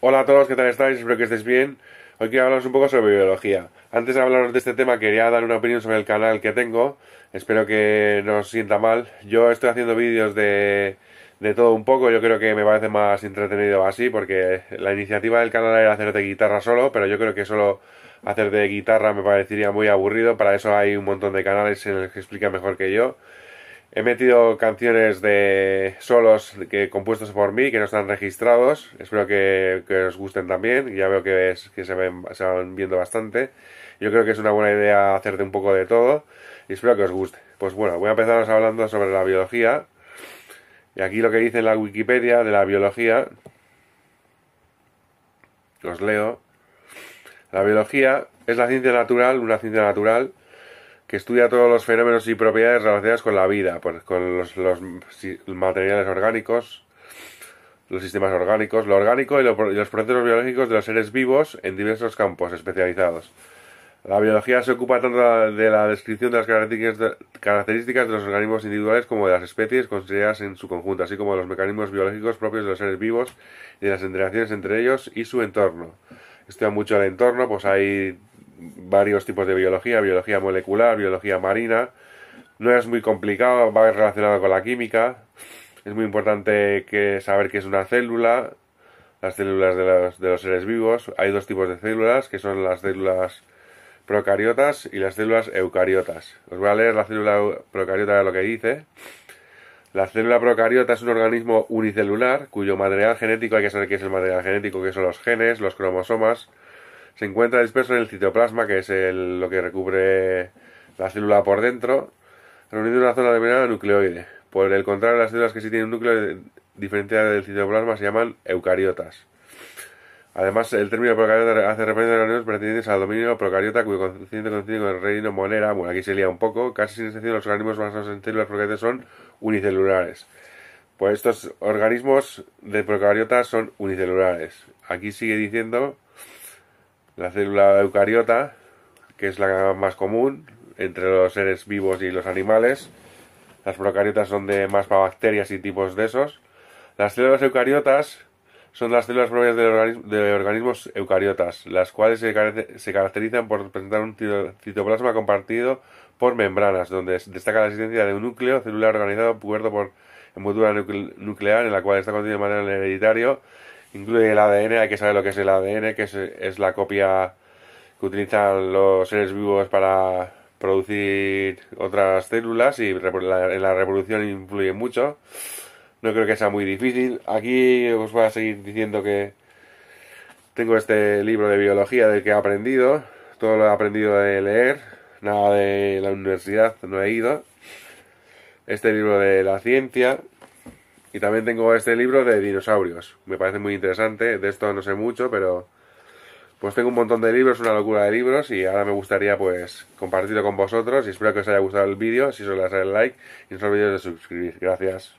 Hola a todos, ¿qué tal estáis? Espero que estéis bien. Hoy quiero hablaros un poco sobre biología. Antes de hablaros de este tema, quería dar una opinión sobre el canal que tengo. Espero que no os sienta mal. Yo estoy haciendo vídeos de, de todo un poco. Yo creo que me parece más entretenido así, porque la iniciativa del canal era hacer de guitarra solo, pero yo creo que solo hacer de guitarra me parecería muy aburrido. Para eso hay un montón de canales en los que explica mejor que yo. He metido canciones de solos que compuestos por mí que no están registrados. Espero que, os gusten también. Ya veo que, que se, ven, van viendo bastante. Yo creo que es una buena idea hacerte un poco de todo y espero que os guste. Pues bueno, voy a empezaros hablando sobre la biología. Y aquí lo que dice la Wikipedia de la biología. Os leo. La biología es la ciencia natural, una ciencia natural que estudia todos los fenómenos y propiedades relacionadas con la vida, con los, materiales orgánicos, los sistemas orgánicos, lo orgánico y, los procesos biológicos de los seres vivos en diversos campos especializados. La biología se ocupa tanto de la descripción de las características de los organismos individuales como de las especies consideradas en su conjunto, así como de los mecanismos biológicos propios de los seres vivos y de las interacciones entre ellos y su entorno. Estudia mucho el entorno, pues hay varios tipos de biología, biología molecular, biología marina. No es muy complicado, va a relacionado con la química. Es muy importante que saber que es una célula, las células de los, seres vivos. Hay dos tipos de células, que son las células procariotas y las células eucariotas. Os voy a leer la célula procariota de lo que dice. La célula procariota es un organismo unicelular cuyo material genético hay que saber qué es el material genético, que son los genes, los cromosomas, se encuentra disperso en el citoplasma, que es lo que recubre la célula por dentro, reunido en una zona denominada nucleoide. Por el contrario, las células que sí tienen un núcleo diferente del citoplasma se llaman eucariotas. Además, el término procariota hace referencia a los organismos pertenecientes al dominio procariota, cuyo constituyente coincide el reino monera. Bueno, aquí se lía un poco. Casi sin excepción, los organismos basados en células procariotas son unicelulares. Pues estos organismos de procariotas son unicelulares. Aquí sigue diciendo la célula eucariota, que es la más común entre los seres vivos y los animales. Las procariotas son de más bacterias y tipos de esos. Las células eucariotas son las células propias de, organismos, eucariotas, las cuales se, caracterizan por presentar un citoplasma compartido por membranas, donde destaca la existencia de un núcleo celular organizado cubierto por envoltura nuclear, en la cual está contenido de manera hereditaria incluye el ADN, hay que saber lo que es el ADN, que es, la copia que utilizan los seres vivos para producir otras células y la, la reproducción influye mucho. No creo que sea muy difícil. Aquí os voy a seguir diciendo que tengo este libro de biología del que he aprendido. Todo lo he aprendido de leer. Nada de la universidad no he ido. Este libro de la ciencia, y también tengo este libro de dinosaurios. Me parece muy interesante. De esto no sé mucho, pero pues tengo un montón de libros, una locura de libros y ahora me gustaría pues compartirlo con vosotros y espero que os haya gustado el vídeo. Si os le el like y no os olvidéis de suscribir. Gracias.